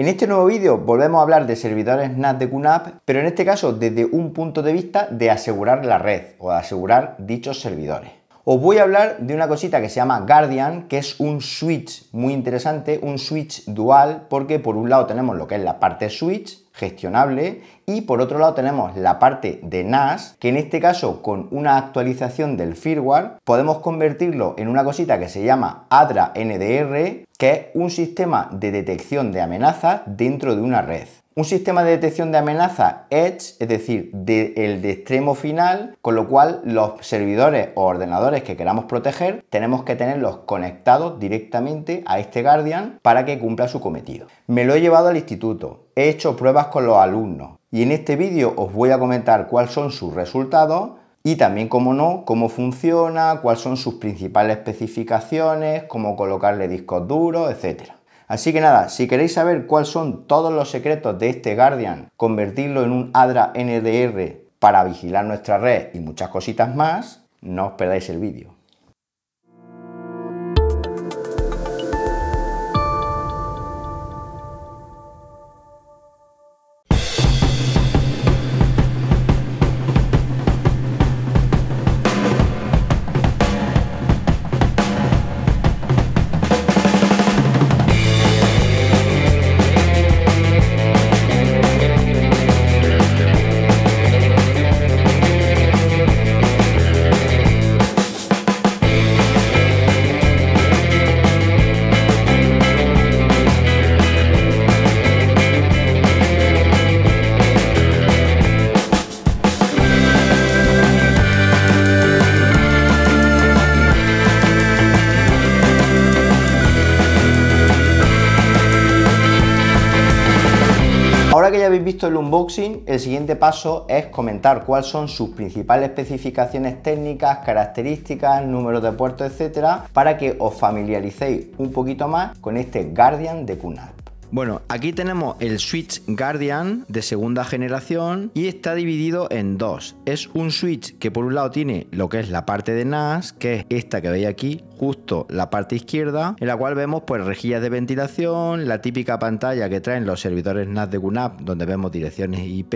En este nuevo vídeo volvemos a hablar de servidores NAS de QNAP, pero en este caso desde un punto de vista de asegurar la red o de asegurar dichos servidores. Os voy a hablar de una cosita que se llama Guardian, que es un switch muy interesante, un switch dual, porque por un lado tenemos lo que es la parte switch gestionable y por otro lado tenemos la parte de NAS, que en este caso con una actualización del firmware podemos convertirlo en una cosita que se llama ADRA NDR que es un sistema de detección de amenazas dentro de una red. Un sistema de detección de amenaza edge, es decir, del el de extremo final, con lo cual los servidores o ordenadores que queramos proteger tenemos que tenerlos conectados directamente a este guardian para que cumpla su cometido. Me lo he llevado al instituto, he hecho pruebas con los alumnos y en este vídeo os voy a comentar cuáles son sus resultados y también, como no, cómo funciona, cuáles son sus principales especificaciones, cómo colocarle discos duros, etc. Así que nada, si queréis saber cuáles son todos los secretos de este Guardian, convertirlo en un ADRA NDR para vigilar nuestra red y muchas cositas más, no os perdáis el vídeo. que ya habéis visto el unboxing, el siguiente paso es comentar cuáles son sus principales especificaciones técnicas, características, números de puertos, etcétera, para que os familiaricéis un poquito más con este Guardian de QNAP. Bueno, aquí tenemos el Switch Guardian de segunda generación y está dividido en dos. Es un Switch que por un lado tiene lo que es la parte de NAS, que es esta que veis aquí, justo la parte izquierda, en la cual vemos pues rejillas de ventilación, la típica pantalla que traen los servidores NAS de QNAP, donde vemos direcciones IP,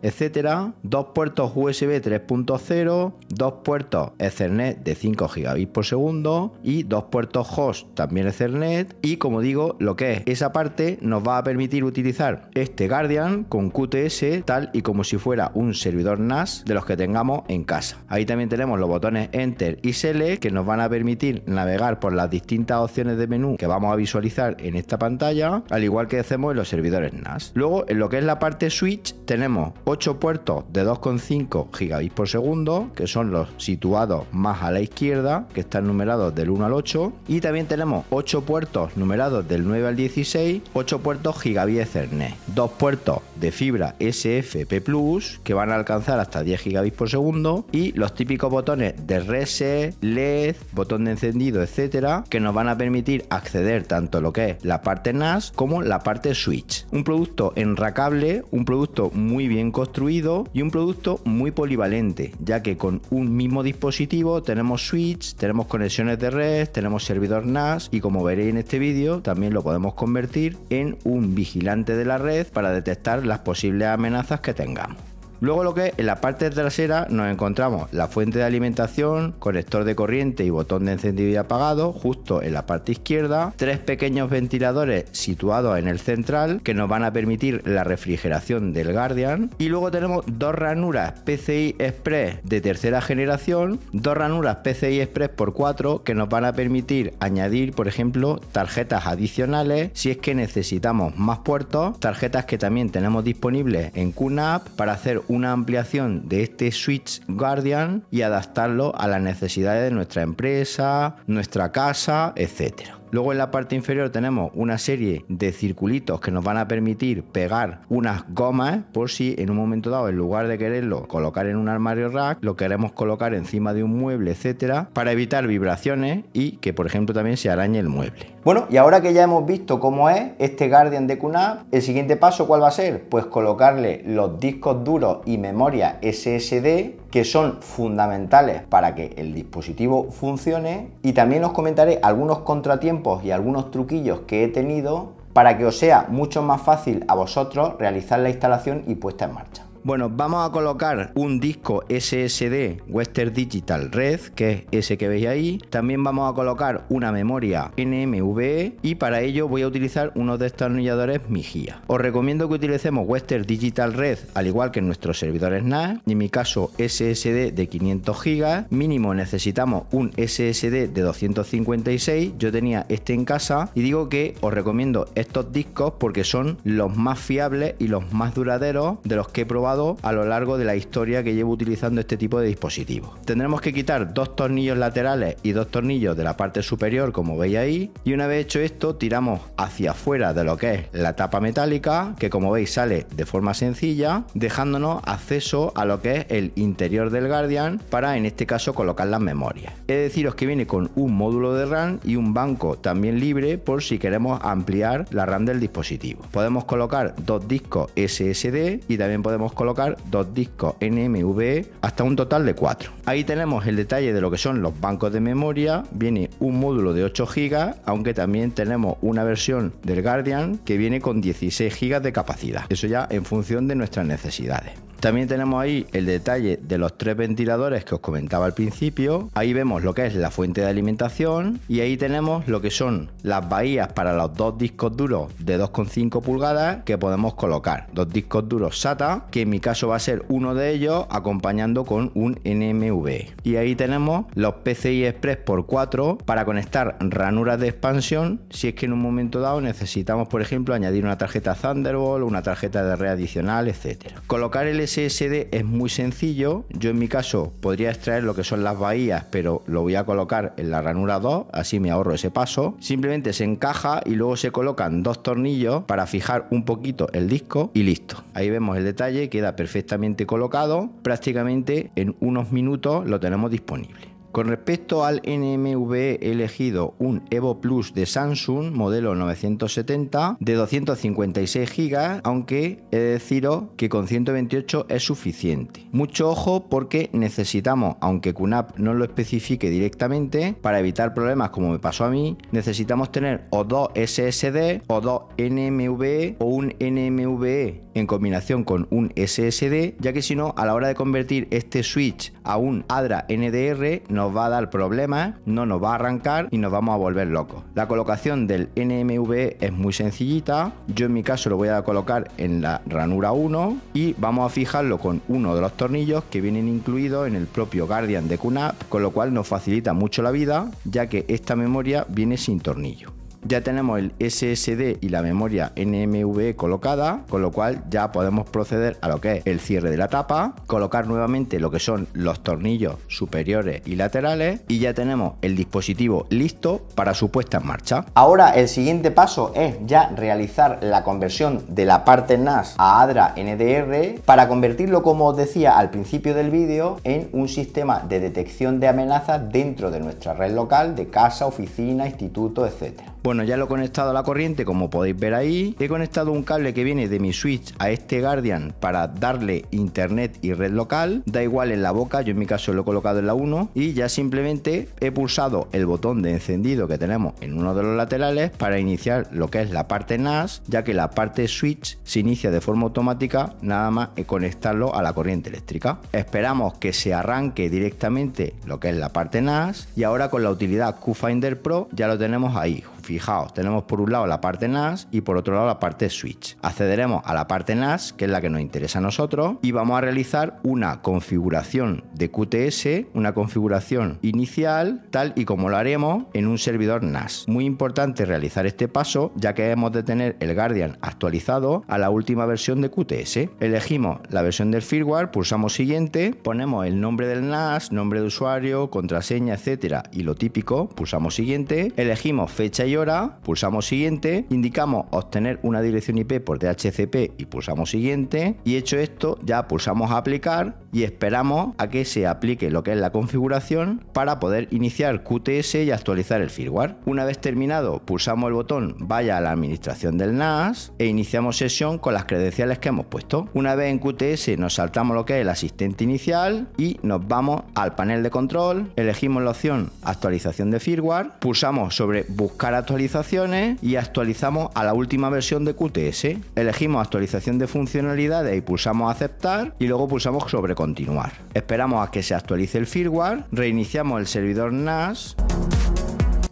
etcétera, dos puertos USB 3.0, dos puertos Ethernet de 5 gigabits por segundo y dos puertos host también Ethernet y como digo, lo que es esa parte nos va a permitir utilizar este Guardian con QTS tal y como si fuera un servidor NAS de los que tengamos en casa. Ahí también tenemos los botones Enter y Select que nos van a permitir navegar por las distintas opciones de menú que vamos a visualizar en esta pantalla, al igual que hacemos en los servidores NAS. Luego, en lo que es la parte switch, tenemos 8 puertos de 2,5 gigabits por segundo, que son los situados más a la izquierda, que están numerados del 1 al 8, y también tenemos 8 puertos numerados del 9 al 16, 8 puertos gigabit Ethernet, 2 puertos de fibra SFP Plus, que van a alcanzar hasta 10 gigabits por segundo, y los típicos botones de reset, LED, botón de encendido etcétera, que nos van a permitir acceder tanto lo que es la parte NAS como la parte Switch. Un producto enracable, un producto muy bien construido y un producto muy polivalente, ya que con un mismo dispositivo tenemos Switch, tenemos conexiones de red, tenemos servidor NAS y como veréis en este vídeo también lo podemos convertir en un vigilante de la red para detectar las posibles amenazas que tengamos. Luego lo que en la parte trasera nos encontramos la fuente de alimentación, conector de corriente y botón de encendido y apagado justo en la parte izquierda, tres pequeños ventiladores situados en el central que nos van a permitir la refrigeración del Guardian y luego tenemos dos ranuras PCI Express de tercera generación, dos ranuras PCI Express por 4 que nos van a permitir añadir por ejemplo tarjetas adicionales si es que necesitamos más puertos, tarjetas que también tenemos disponibles en QNAP para hacer una ampliación de este Switch Guardian y adaptarlo a las necesidades de nuestra empresa, nuestra casa, etcétera. Luego en la parte inferior tenemos una serie de circulitos que nos van a permitir pegar unas gomas por si en un momento dado en lugar de quererlo colocar en un armario rack lo queremos colocar encima de un mueble etcétera para evitar vibraciones y que por ejemplo también se arañe el mueble. Bueno y ahora que ya hemos visto cómo es este Guardian de QNAP el siguiente paso cuál va a ser pues colocarle los discos duros y memoria SSD que son fundamentales para que el dispositivo funcione y también os comentaré algunos contratiempos y algunos truquillos que he tenido para que os sea mucho más fácil a vosotros realizar la instalación y puesta en marcha. Bueno, vamos a colocar un disco SSD Western Digital Red, que es ese que veis ahí. También vamos a colocar una memoria nmv e y para ello voy a utilizar uno de estos anilladores Migia. Os recomiendo que utilicemos Western Digital Red al igual que en nuestros servidores NAS, en mi caso SSD de 500 GB, mínimo necesitamos un SSD de 256, yo tenía este en casa y digo que os recomiendo estos discos porque son los más fiables y los más duraderos de los que he probado a lo largo de la historia que llevo utilizando este tipo de dispositivos. Tendremos que quitar dos tornillos laterales y dos tornillos de la parte superior como veis ahí y una vez hecho esto tiramos hacia afuera de lo que es la tapa metálica que como veis sale de forma sencilla dejándonos acceso a lo que es el interior del Guardian para en este caso colocar las memorias. es de deciros que viene con un módulo de RAM y un banco también libre por si queremos ampliar la RAM del dispositivo. Podemos colocar dos discos SSD y también podemos colocar dos discos nmv hasta un total de 4. Ahí tenemos el detalle de lo que son los bancos de memoria, viene un módulo de 8 GB, aunque también tenemos una versión del Guardian que viene con 16 GB de capacidad. Eso ya en función de nuestras necesidades. También tenemos ahí el detalle de los tres ventiladores que os comentaba al principio. Ahí vemos lo que es la fuente de alimentación y ahí tenemos lo que son las bahías para los dos discos duros de 2,5 pulgadas que podemos colocar. Dos discos duros SATA, que en mi caso va a ser uno de ellos acompañando con un NMV. Y ahí tenemos los PCI Express por 4 para conectar ranuras de expansión si es que en un momento dado necesitamos, por ejemplo, añadir una tarjeta Thunderbolt, una tarjeta de red adicional, etcétera. Colocar el SSD es muy sencillo. Yo en mi caso podría extraer lo que son las bahías, pero lo voy a colocar en la ranura 2, así me ahorro ese paso. Simplemente se encaja y luego se colocan dos tornillos para fijar un poquito el disco y listo. Ahí vemos el detalle, queda perfectamente colocado. Prácticamente en unos minutos lo tenemos disponible. Con respecto al NMV he elegido un Evo Plus de Samsung modelo 970 de 256 GB, aunque he de deciros que con 128 es suficiente. Mucho ojo porque necesitamos, aunque QNAP no lo especifique directamente, para evitar problemas como me pasó a mí, necesitamos tener o dos SSD o dos NMV o un nmv en combinación con un SSD, ya que si no, a la hora de convertir este switch a un ADRA NDR, nos va a dar problemas, no nos va a arrancar y nos vamos a volver locos. La colocación del NMV es muy sencillita, yo en mi caso lo voy a colocar en la ranura 1 y vamos a fijarlo con uno de los tornillos que vienen incluidos en el propio Guardian de QNAP, con lo cual nos facilita mucho la vida ya que esta memoria viene sin tornillo. Ya tenemos el SSD y la memoria nmv colocada, con lo cual ya podemos proceder a lo que es el cierre de la tapa, colocar nuevamente lo que son los tornillos superiores y laterales y ya tenemos el dispositivo listo para su puesta en marcha. Ahora el siguiente paso es ya realizar la conversión de la parte NAS a ADRA NDR para convertirlo, como os decía al principio del vídeo, en un sistema de detección de amenazas dentro de nuestra red local de casa, oficina, instituto, etcétera. Bueno, ya lo he conectado a la corriente, como podéis ver ahí. He conectado un cable que viene de mi Switch a este Guardian para darle internet y red local. Da igual en la boca, yo en mi caso lo he colocado en la 1. Y ya simplemente he pulsado el botón de encendido que tenemos en uno de los laterales para iniciar lo que es la parte NAS, ya que la parte Switch se inicia de forma automática nada más conectarlo a la corriente eléctrica. Esperamos que se arranque directamente lo que es la parte NAS y ahora con la utilidad QFinder Pro ya lo tenemos ahí Fijaos, tenemos por un lado la parte NAS y por otro lado la parte switch. Accederemos a la parte NAS, que es la que nos interesa a nosotros, y vamos a realizar una configuración de QTS, una configuración inicial, tal y como lo haremos en un servidor NAS. Muy importante realizar este paso, ya que hemos de tener el Guardian actualizado a la última versión de QTS. Elegimos la versión del firmware, pulsamos siguiente, ponemos el nombre del NAS, nombre de usuario, contraseña, etcétera, y lo típico, pulsamos siguiente, elegimos fecha y pulsamos siguiente, indicamos obtener una dirección IP por DHCP y pulsamos siguiente. Y hecho esto, ya pulsamos aplicar y esperamos a que se aplique lo que es la configuración para poder iniciar QTS y actualizar el firmware. Una vez terminado, pulsamos el botón vaya a la administración del NAS e iniciamos sesión con las credenciales que hemos puesto. Una vez en QTS nos saltamos lo que es el asistente inicial y nos vamos al panel de control, elegimos la opción actualización de firmware, pulsamos sobre buscar a actualizaciones y actualizamos a la última versión de QTS. Elegimos actualización de funcionalidades y pulsamos aceptar y luego pulsamos sobre continuar. Esperamos a que se actualice el firmware, reiniciamos el servidor NAS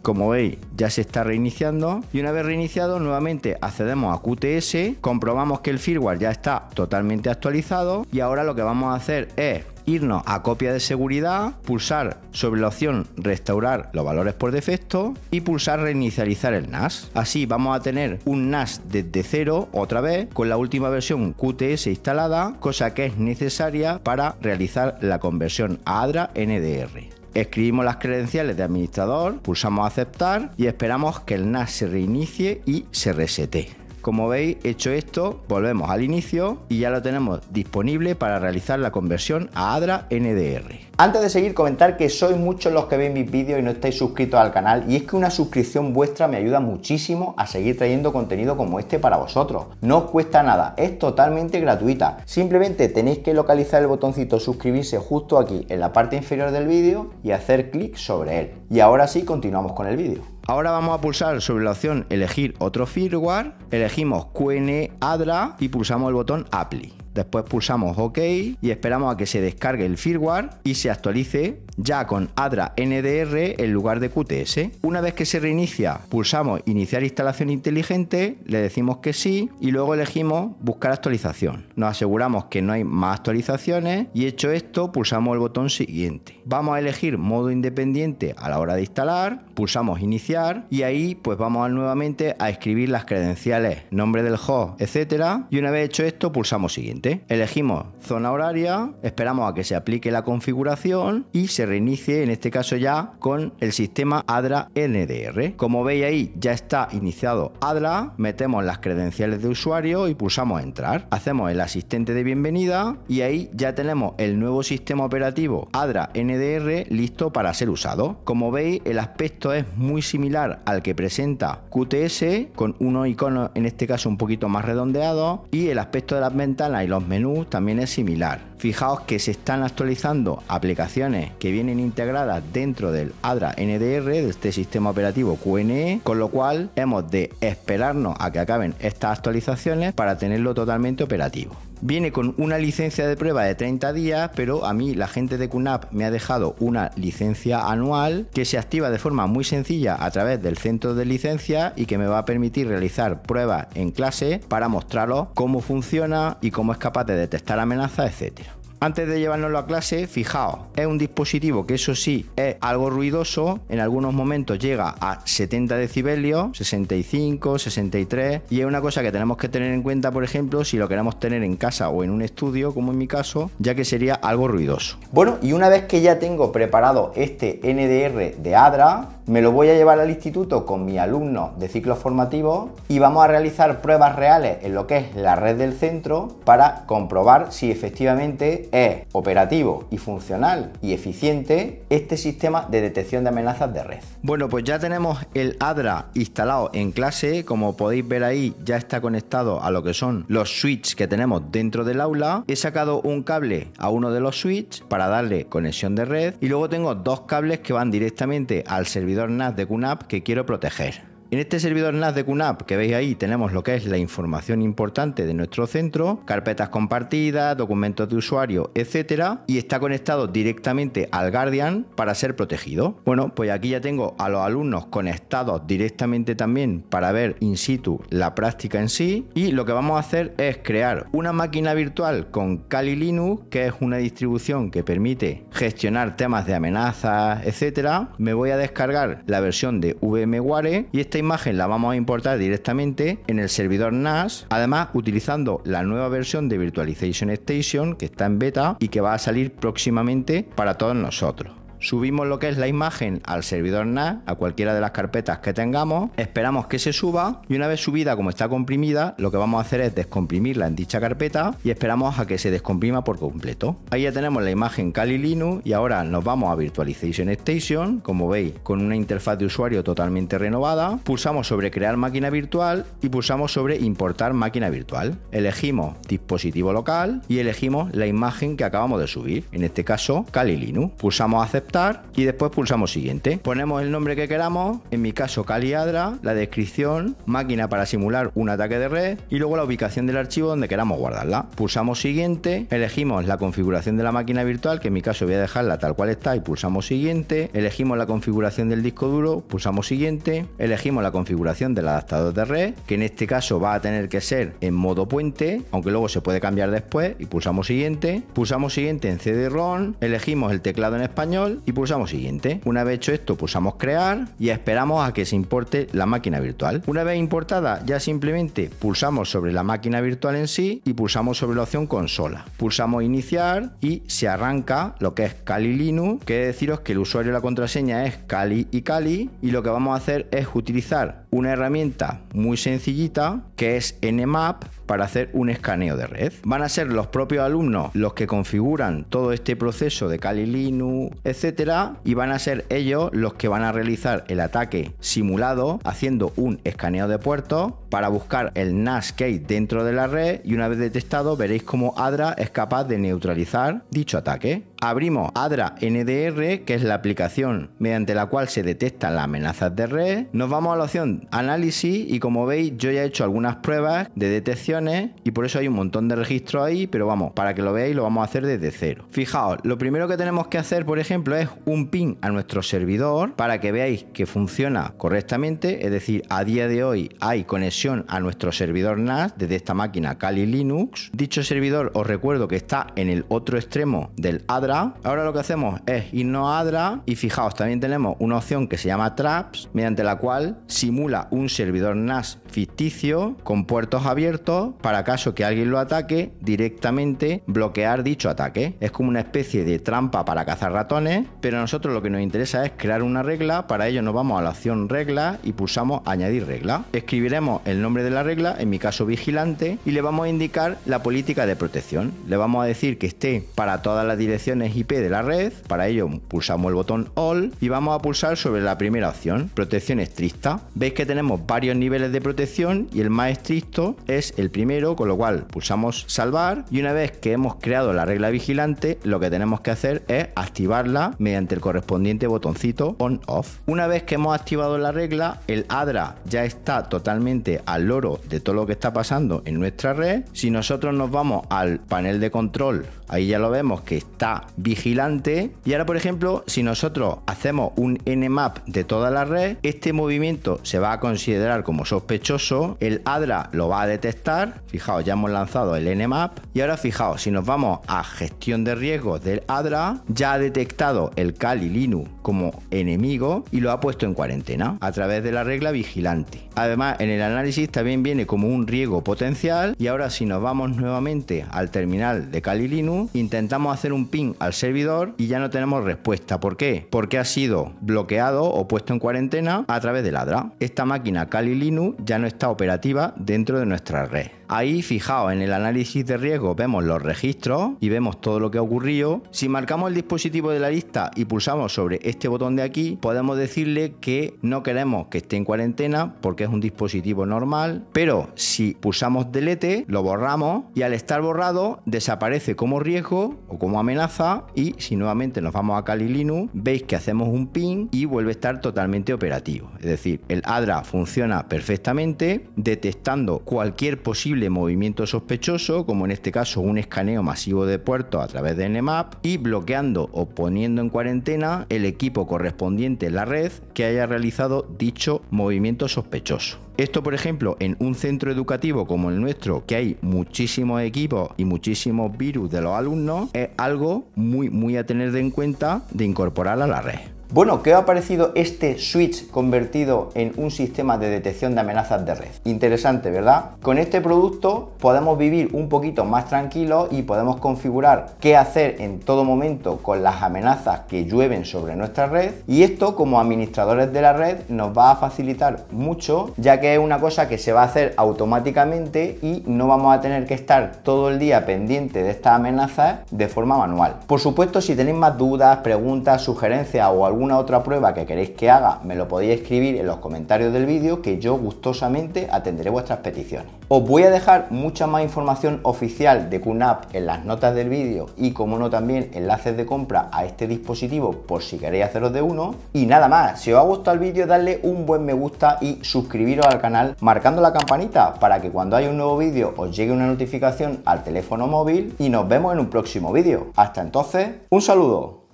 como veis ya se está reiniciando y una vez reiniciado nuevamente accedemos a QTS, comprobamos que el firmware ya está totalmente actualizado y ahora lo que vamos a hacer es irnos a copia de seguridad, pulsar sobre la opción restaurar los valores por defecto y pulsar reinicializar el NAS. Así vamos a tener un NAS desde cero otra vez con la última versión QTS instalada, cosa que es necesaria para realizar la conversión a ADRA NDR. Escribimos las credenciales de administrador, pulsamos aceptar y esperamos que el NAS se reinicie y se resete. Como veis, hecho esto, volvemos al inicio y ya lo tenemos disponible para realizar la conversión a ADRA NDR. Antes de seguir, comentar que sois muchos los que ven mis vídeos y no estáis suscritos al canal y es que una suscripción vuestra me ayuda muchísimo a seguir trayendo contenido como este para vosotros. No os cuesta nada, es totalmente gratuita. Simplemente tenéis que localizar el botoncito suscribirse justo aquí en la parte inferior del vídeo y hacer clic sobre él. Y ahora sí, continuamos con el vídeo. Ahora vamos a pulsar sobre la opción elegir otro firmware, elegimos QN Adra y pulsamos el botón Apply. Después pulsamos OK y esperamos a que se descargue el firmware y se actualice ya con ADRA NDR en lugar de QTS. Una vez que se reinicia, pulsamos Iniciar instalación inteligente, le decimos que sí y luego elegimos Buscar actualización. Nos aseguramos que no hay más actualizaciones y hecho esto, pulsamos el botón siguiente. Vamos a elegir modo independiente a la hora de instalar, pulsamos Iniciar y ahí pues vamos nuevamente a escribir las credenciales, nombre del host, etcétera y una vez hecho esto, pulsamos Siguiente. Elegimos zona horaria, esperamos a que se aplique la configuración y se reinicie en este caso ya con el sistema ADRA NDR. Como veis ahí ya está iniciado ADRA, metemos las credenciales de usuario y pulsamos entrar. Hacemos el asistente de bienvenida y ahí ya tenemos el nuevo sistema operativo ADRA NDR listo para ser usado. Como veis el aspecto es muy similar al que presenta QTS con unos iconos en este caso un poquito más redondeados y el aspecto de las ventanas los menús también es similar. Fijaos que se están actualizando aplicaciones que vienen integradas dentro del ADRA NDR, de este sistema operativo QNE, con lo cual hemos de esperarnos a que acaben estas actualizaciones para tenerlo totalmente operativo. Viene con una licencia de prueba de 30 días, pero a mí la gente de QNAP me ha dejado una licencia anual que se activa de forma muy sencilla a través del centro de licencia y que me va a permitir realizar pruebas en clase para mostraros cómo funciona y cómo es capaz de detectar amenazas, etcétera. Antes de llevárnoslo a clase, fijaos, es un dispositivo que eso sí es algo ruidoso, en algunos momentos llega a 70 decibelios, 65, 63, y es una cosa que tenemos que tener en cuenta, por ejemplo, si lo queremos tener en casa o en un estudio, como en mi caso, ya que sería algo ruidoso. Bueno, y una vez que ya tengo preparado este NDR de ADRA, me lo voy a llevar al instituto con mi alumno de ciclo formativo y vamos a realizar pruebas reales en lo que es la red del centro para comprobar si efectivamente es operativo y funcional y eficiente este sistema de detección de amenazas de red. Bueno, pues ya tenemos el ADRA instalado en clase, como podéis ver ahí ya está conectado a lo que son los switches que tenemos dentro del aula. He sacado un cable a uno de los switches para darle conexión de red y luego tengo dos cables que van directamente al servidor de QNAP que quiero proteger. En este servidor NAS de QNAP que veis ahí tenemos lo que es la información importante de nuestro centro, carpetas compartidas, documentos de usuario, etcétera, y está conectado directamente al Guardian para ser protegido. Bueno, pues aquí ya tengo a los alumnos conectados directamente también para ver in situ la práctica en sí y lo que vamos a hacer es crear una máquina virtual con Kali Linux, que es una distribución que permite gestionar temas de amenazas, etcétera. Me voy a descargar la versión de VMware y este imagen la vamos a importar directamente en el servidor NAS, además utilizando la nueva versión de Virtualization Station que está en beta y que va a salir próximamente para todos nosotros subimos lo que es la imagen al servidor NAS, a cualquiera de las carpetas que tengamos, esperamos que se suba y una vez subida como está comprimida, lo que vamos a hacer es descomprimirla en dicha carpeta y esperamos a que se descomprima por completo. Ahí ya tenemos la imagen Kali Linux y ahora nos vamos a Virtualization Station, como veis, con una interfaz de usuario totalmente renovada. Pulsamos sobre crear máquina virtual y pulsamos sobre importar máquina virtual. Elegimos dispositivo local y elegimos la imagen que acabamos de subir, en este caso Kali Linux. Pulsamos aceptar y después pulsamos siguiente. Ponemos el nombre que queramos, en mi caso Caliadra, la descripción, máquina para simular un ataque de red y luego la ubicación del archivo donde queramos guardarla. Pulsamos siguiente, elegimos la configuración de la máquina virtual, que en mi caso voy a dejarla tal cual está y pulsamos siguiente, elegimos la configuración del disco duro, pulsamos siguiente, elegimos la configuración del adaptador de red, que en este caso va a tener que ser en modo puente, aunque luego se puede cambiar después y pulsamos siguiente, pulsamos siguiente en CD-ROM, elegimos el teclado en español y pulsamos siguiente. Una vez hecho esto, pulsamos crear y esperamos a que se importe la máquina virtual. Una vez importada, ya simplemente pulsamos sobre la máquina virtual en sí y pulsamos sobre la opción consola. Pulsamos iniciar y se arranca lo que es Kali Linux, que deciros que el usuario y la contraseña es Kali y Kali y lo que vamos a hacer es utilizar una herramienta muy sencillita que es Nmap para hacer un escaneo de red. Van a ser los propios alumnos los que configuran todo este proceso de Kali Linux, etcétera, y van a ser ellos los que van a realizar el ataque simulado haciendo un escaneo de puertos para buscar el NAS que dentro de la red y una vez detectado veréis cómo ADRA es capaz de neutralizar dicho ataque. Abrimos ADRA NDR, que es la aplicación mediante la cual se detectan las amenazas de red. Nos vamos a la opción análisis y como veis yo ya he hecho algunas pruebas de detecciones y por eso hay un montón de registros ahí, pero vamos, para que lo veáis lo vamos a hacer desde cero. Fijaos, lo primero que tenemos que hacer, por ejemplo, es un ping a nuestro servidor para que veáis que funciona correctamente, es decir, a día de hoy hay conexión a nuestro servidor NAS desde esta máquina Kali Linux. Dicho servidor os recuerdo que está en el otro extremo del ADRA ahora lo que hacemos es irnos a Adra y fijaos, también tenemos una opción que se llama Traps, mediante la cual simula un servidor NAS ficticio con puertos abiertos para caso que alguien lo ataque, directamente bloquear dicho ataque. Es como una especie de trampa para cazar ratones, pero a nosotros lo que nos interesa es crear una regla, para ello nos vamos a la opción regla y pulsamos añadir regla. Escribiremos el nombre de la regla, en mi caso vigilante, y le vamos a indicar la política de protección. Le vamos a decir que esté para todas las direcciones IP de la red. Para ello pulsamos el botón All y vamos a pulsar sobre la primera opción, protección estricta. Veis que tenemos varios niveles de protección y el más estricto es el primero, con lo cual pulsamos salvar y una vez que hemos creado la regla vigilante, lo que tenemos que hacer es activarla mediante el correspondiente botoncito on off. Una vez que hemos activado la regla, el ADRA ya está totalmente al loro de todo lo que está pasando en nuestra red. Si nosotros nos vamos al panel de control Ahí ya lo vemos que está vigilante. Y ahora, por ejemplo, si nosotros hacemos un nmap de toda la red, este movimiento se va a considerar como sospechoso. El ADRA lo va a detectar. Fijaos, ya hemos lanzado el nmap. Y ahora, fijaos, si nos vamos a gestión de riesgos del ADRA, ya ha detectado el Kali Linux como enemigo y lo ha puesto en cuarentena a través de la regla vigilante. Además, en el análisis también viene como un riesgo potencial. Y ahora, si nos vamos nuevamente al terminal de Kali Linux, intentamos hacer un ping al servidor y ya no tenemos respuesta. ¿Por qué? Porque ha sido bloqueado o puesto en cuarentena a través de Ladra. Esta máquina Kali Linux ya no está operativa dentro de nuestra red. Ahí, fijaos, en el análisis de riesgo vemos los registros y vemos todo lo que ha ocurrido. Si marcamos el dispositivo de la lista y pulsamos sobre este botón de aquí, podemos decirle que no queremos que esté en cuarentena porque es un dispositivo normal, pero si pulsamos delete, lo borramos y al estar borrado desaparece como riesgo o como amenaza y si nuevamente nos vamos a Kali Linux, veis que hacemos un ping y vuelve a estar totalmente operativo. Es decir, el ADRA funciona perfectamente detectando cualquier posible movimiento sospechoso, como en este caso un escaneo masivo de puertos a través de Nmap y bloqueando o poniendo en cuarentena el equipo correspondiente en la red que haya realizado dicho movimiento sospechoso. Esto, por ejemplo, en un centro educativo como el nuestro, que hay muchísimos equipos y muchísimos virus de los alumnos es eh, algo muy, muy a tener en cuenta de incorporar a la red. Bueno, ¿qué ha parecido este switch convertido en un sistema de detección de amenazas de red? Interesante, ¿verdad? Con este producto podemos vivir un poquito más tranquilos y podemos configurar qué hacer en todo momento con las amenazas que llueven sobre nuestra red y esto como administradores de la red nos va a facilitar mucho ya que es una cosa que se va a hacer automáticamente y no vamos a tener que estar todo el día pendiente de estas amenazas de forma manual. Por supuesto, si tenéis más dudas, preguntas, sugerencias o algún alguna otra prueba que queréis que haga, me lo podéis escribir en los comentarios del vídeo que yo gustosamente atenderé vuestras peticiones. Os voy a dejar mucha más información oficial de QNAP en las notas del vídeo y como no también enlaces de compra a este dispositivo por si queréis haceros de uno. Y nada más, si os ha gustado el vídeo darle un buen me gusta y suscribiros al canal marcando la campanita para que cuando haya un nuevo vídeo os llegue una notificación al teléfono móvil y nos vemos en un próximo vídeo. Hasta entonces, un saludo.